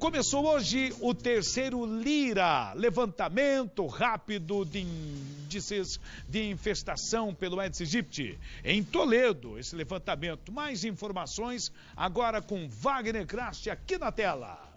Começou hoje o terceiro Lira, levantamento rápido de índices de infestação pelo Aedes aegypti, em Toledo, esse levantamento. Mais informações agora com Wagner Krast aqui na tela.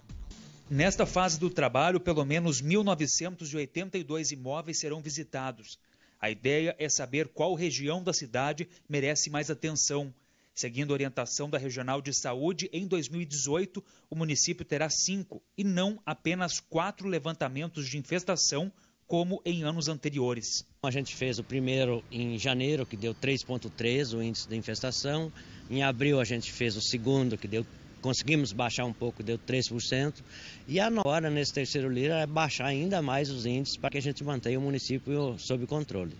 Nesta fase do trabalho, pelo menos 1.982 imóveis serão visitados. A ideia é saber qual região da cidade merece mais atenção Seguindo a orientação da Regional de Saúde, em 2018 o município terá cinco e não apenas quatro levantamentos de infestação, como em anos anteriores. A gente fez o primeiro em janeiro, que deu 3,3 o índice de infestação. Em abril a gente fez o segundo, que deu conseguimos baixar um pouco, deu 3%. E agora, nesse terceiro lira, é baixar ainda mais os índices para que a gente mantenha o município sob controle.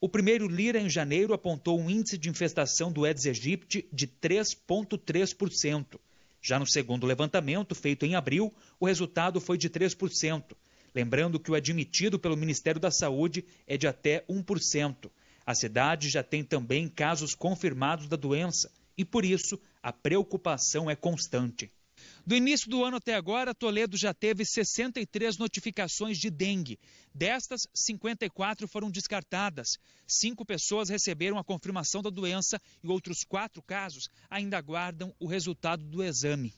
O primeiro Lira, em janeiro, apontou um índice de infestação do Aedes aegypti de 3,3%. Já no segundo levantamento, feito em abril, o resultado foi de 3%. Lembrando que o admitido pelo Ministério da Saúde é de até 1%. A cidade já tem também casos confirmados da doença e, por isso, a preocupação é constante. Do início do ano até agora, Toledo já teve 63 notificações de dengue. Destas, 54 foram descartadas. Cinco pessoas receberam a confirmação da doença e outros quatro casos ainda aguardam o resultado do exame.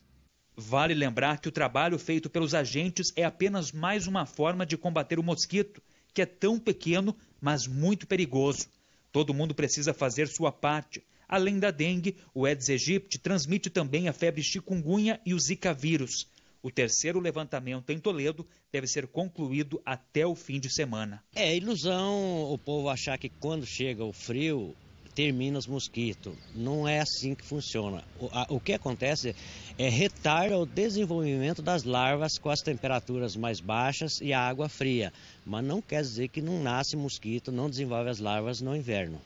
Vale lembrar que o trabalho feito pelos agentes é apenas mais uma forma de combater o mosquito, que é tão pequeno, mas muito perigoso. Todo mundo precisa fazer sua parte. Além da dengue, o Aedes aegypti transmite também a febre chikungunya e o zika vírus. O terceiro levantamento em Toledo deve ser concluído até o fim de semana. É ilusão o povo achar que quando chega o frio termina os mosquitos. Não é assim que funciona. O, a, o que acontece é retarda o desenvolvimento das larvas com as temperaturas mais baixas e a água fria. Mas não quer dizer que não nasce mosquito, não desenvolve as larvas no inverno.